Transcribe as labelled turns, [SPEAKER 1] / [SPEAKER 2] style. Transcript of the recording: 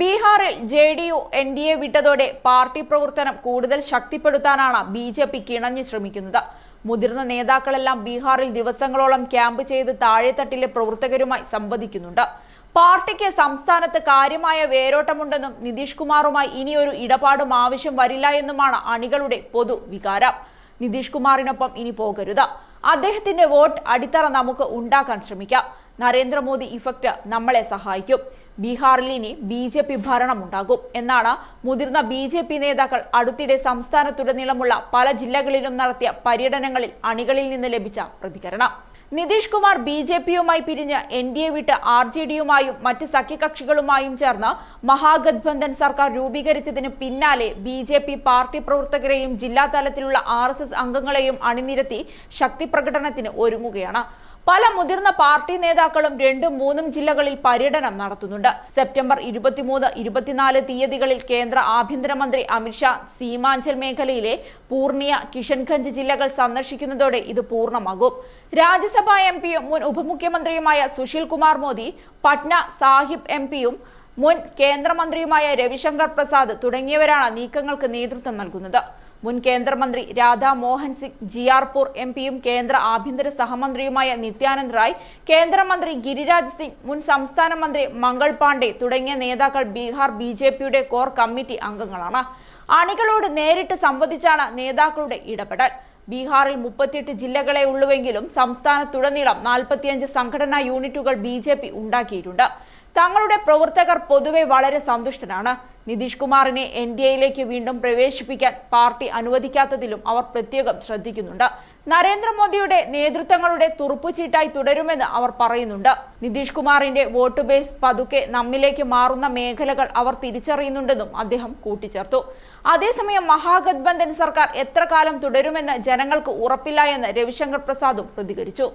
[SPEAKER 1] ബീഹാറിൽ J D U N D A വിട്ടതോടെ പാർട്ടി പ്രവർത്തനം കൂടുതൽ ശക്തിപ്പെടുത്താനാണ് ബി ജെ പി കിണഞ്ഞു ശ്രമിക്കുന്നത് മുതിർന്ന നേതാക്കളെല്ലാം ബീഹാറിൽ ദിവസങ്ങളോളം ക്യാമ്പ് ചെയ്ത് താഴെത്തട്ടിലെ പ്രവർത്തകരുമായി സംവദിക്കുന്നുണ്ട് പാർട്ടിക്ക് സംസ്ഥാനത്ത് കാര്യമായ വേരോട്ടമുണ്ടെന്നും നിതീഷ് കുമാറുമായി ഇനിയൊരു ഇടപാടും ആവശ്യം വരില്ല എന്നുമാണ് അണികളുടെ പൊതു വികാരം നിതീഷ് കുമാറിനൊപ്പം ഇനി പോകരുത് അദ്ദേഹത്തിന്റെ വോട്ട് അടിത്തറ നമുക്ക് ഉണ്ടാക്കാൻ ശ്രമിക്കാം നരേന്ദ്രമോദി ഇഫക്റ്റ് നമ്മളെ സഹായിക്കും ബീഹാറിൽ ഇനി ബി ജെ പി ഭരണമുണ്ടാകും എന്നാണ് മുതിർന്ന ബി ജെ പി നേതാക്കൾ അടുത്തിടെ സംസ്ഥാനത്തുടനീളമുള്ള പല ജില്ലകളിലും നടത്തിയ പര്യടനങ്ങളിൽ അണികളിൽ നിന്ന് ലഭിച്ച പ്രതികരണം നിതീഷ് കുമാർ ബി ജെ പിയുമായി പിരിഞ്ഞ് എൻ ഡി എ വിട്ട് ആർ ജെ ഡിയുമായും മറ്റ് സഖ്യകക്ഷികളുമായും ചേർന്ന് മഹാഗത്ബന്ധൻ സർക്കാർ രൂപീകരിച്ചതിന് പിന്നാലെ ബി ജെ പി പാർട്ടി പ്രവർത്തകരെയും ജില്ലാതലത്തിലുള്ള ആർ എസ് എസ് അംഗങ്ങളെയും അണിനിരത്തി ശക്തി പ്രകടനത്തിന് ഒരുങ്ങുകയാണ് പല മുതിർന്ന പാർട്ടി നേതാക്കളും രണ്ടും മൂന്നും ജില്ലകളിൽ പര്യടനം നടത്തുന്നുണ്ട് സെപ്റ്റംബർ ഇരുപത്തിമൂന്ന് ഇരുപത്തിനാല് തീയതികളിൽ കേന്ദ്ര ആഭ്യന്തരമന്ത്രി അമിത്ഷാ സീമാഞ്ചൽ മേഖലയിലെ പൂർണിയ കിഷൻഗഞ്ച് ജില്ലകൾ സന്ദർശിക്കുന്നതോടെ ഇത് പൂർണ്ണമാകും രാജ്യസഭാ എം പിയും മുൻ ഉപമുഖ്യമന്ത്രിയുമായ സുശീൽ കുമാർ മോദി പട്ന സാഹിബ് എം പിയും മുൻ കേന്ദ്രമന്ത്രിയുമായ രവിശങ്കർ പ്രസാദ് തുടങ്ങിയവരാണ് നീക്കങ്ങൾക്ക് നേതൃത്വം നൽകുന്നത് മുൻ കേന്ദ്രമന്ത്രി രാധാ മോഹൻ സിംഗ് ജിയാർപൂർ എം പിയും കേന്ദ്ര ആഭ്യന്തര സഹമന്ത്രിയുമായ നിത്യാനന്ദ് റായ് കേന്ദ്രമന്ത്രി ഗിരിരാജ് സിംഗ് മുൻ സംസ്ഥാന മന്ത്രി മംഗൾ പാണ്ഡെ തുടങ്ങിയ നേതാക്കൾ ബീഹാർ ബി കോർ കമ്മിറ്റി അംഗങ്ങളാണ് അണികളോട് നേരിട്ട് സംവദിച്ചാണ് നേതാക്കളുടെ ഇടപെടൽ ബീഹാറിൽ മുപ്പത്തിയെട്ട് ജില്ലകളെ ഉള്ളുവെങ്കിലും സംസ്ഥാനത്തുടനീളം നാൽപ്പത്തിയഞ്ച് സംഘടനാ യൂണിറ്റുകൾ ബി ഉണ്ടാക്കിയിട്ടുണ്ട് തങ്ങളുടെ പ്രവർത്തകർ പൊതുവെ വളരെ സന്തുഷ്ടനാണ് നിതീഷ് കുമാറിനെ എൻ ഡി എയിലേക്ക് വീണ്ടും പ്രവേശിപ്പിക്കാൻ പാർട്ടി അനുവദിക്കാത്തതിലും അവർ പ്രത്യേകം ശ്രദ്ധിക്കുന്നുണ്ട് നരേന്ദ്രമോദിയുടെ നേതൃത്വങ്ങളുടെ തുറുപ്പുചീട്ടായി തുടരുമെന്ന് അവർ പറയുന്നുണ്ട് നിതീഷ് കുമാറിന്റെ വോട്ട് ബേസ് പതുക്കെ നമ്മിലേക്ക് മാറുന്ന മേഖലകൾ അവർ തിരിച്ചറിയുന്നുണ്ടെന്നും അദ്ദേഹം കൂട്ടിച്ചേർത്തു അതേസമയം മഹാഗത്ബന്ധൻ സർക്കാർ എത്ര കാലം തുടരുമെന്ന് ജനങ്ങൾക്ക് ഉറപ്പില്ല എന്ന് രവിശങ്കർ പ്രസാദും പ്രതികരിച്ചു